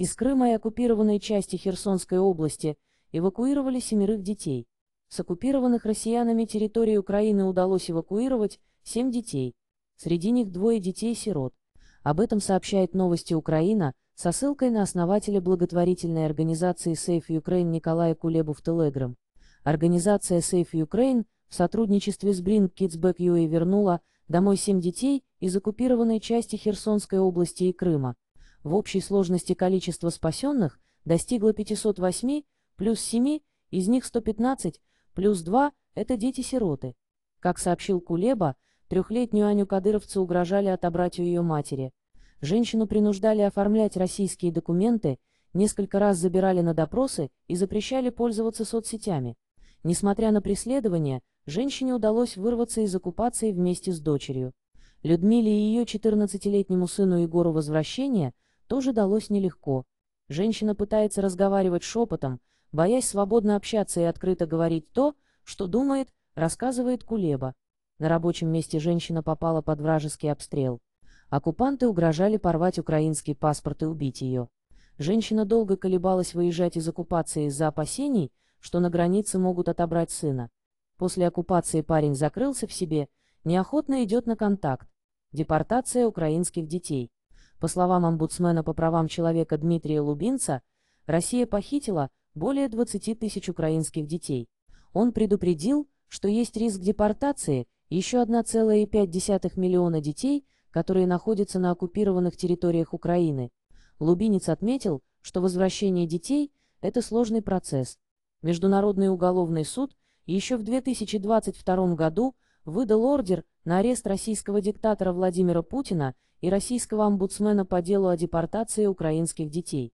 Из Крыма и оккупированной части Херсонской области эвакуировали семерых детей. С оккупированных россиянами территории Украины удалось эвакуировать семь детей. Среди них двое детей-сирот. Об этом сообщает новости Украина со ссылкой на основателя благотворительной организации Safe Ukraine Николая Кулебу в Telegram. Организация Safe Ukraine в сотрудничестве с Bring Kids Back UA вернула домой семь детей из оккупированной части Херсонской области и Крыма. В общей сложности количество спасенных достигло 508, плюс 7, из них 115, плюс 2 – это дети-сироты. Как сообщил Кулеба, трехлетнюю Аню кадыровцы угрожали отобрать у ее матери. Женщину принуждали оформлять российские документы, несколько раз забирали на допросы и запрещали пользоваться соцсетями. Несмотря на преследование, женщине удалось вырваться из оккупации вместе с дочерью. Людмиле и ее 14-летнему сыну Егору возвращение – тоже далось нелегко. Женщина пытается разговаривать шепотом, боясь свободно общаться и открыто говорить то, что думает, рассказывает Кулеба. На рабочем месте женщина попала под вражеский обстрел. Оккупанты угрожали порвать украинский паспорт и убить ее. Женщина долго колебалась выезжать из оккупации из-за опасений, что на границе могут отобрать сына. После оккупации парень закрылся в себе, неохотно идет на контакт. Депортация украинских детей. По словам омбудсмена по правам человека Дмитрия Лубинца, Россия похитила более 20 тысяч украинских детей. Он предупредил, что есть риск депортации еще 1,5 миллиона детей, которые находятся на оккупированных территориях Украины. Лубинец отметил, что возвращение детей – это сложный процесс. Международный уголовный суд еще в 2022 году – выдал ордер на арест российского диктатора Владимира Путина и российского омбудсмена по делу о депортации украинских детей.